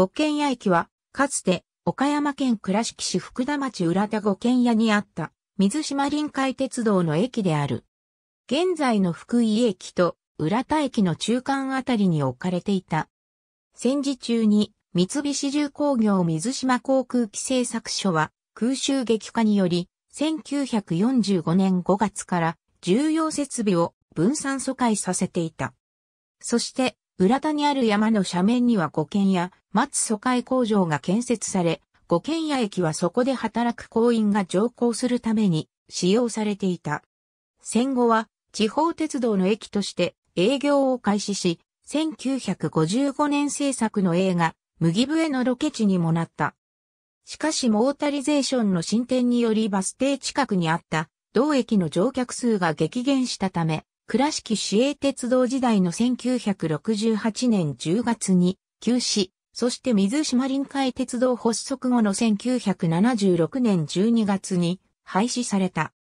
五軒屋駅は、かつて、岡山県倉敷市福田町浦田五軒屋にあった、水島臨海鉄道の駅である。現在の福井駅と浦田駅の中間あたりに置かれていた。戦時中に三菱重工業水島航空機製作所は空襲撃化により1945年5月から重要設備を分散疎開させていた。そして浦田にある山の斜面には五軒屋、松疎開工場が建設され、五軒屋駅はそこで働く行員が乗降するために使用されていた。戦後は地方鉄道の駅として営業を開始し、1955年制作の映画、麦笛のロケ地にもなった。しかしモータリゼーションの進展によりバス停近くにあった同駅の乗客数が激減したため、倉敷市営鉄道時代の1968年10月に休止、そして水島臨海鉄道発足後の1976年12月に廃止された。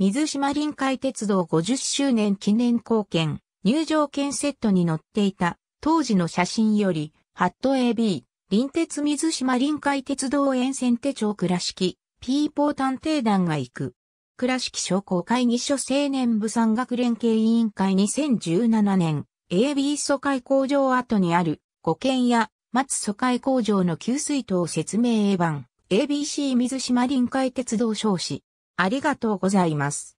水島臨海鉄道50周年記念貢献、入場券セットに載っていた当時の写真より、ハット AB、臨鉄水島臨海鉄道沿線手帳倉敷、P ポー探偵団が行く。倉敷商工会議所青年部産学連携委員会2017年、AB 疎開工場跡にある五軒や松疎開工場の給水塔説明版 ABC 水島臨海鉄道少子。ありがとうございます。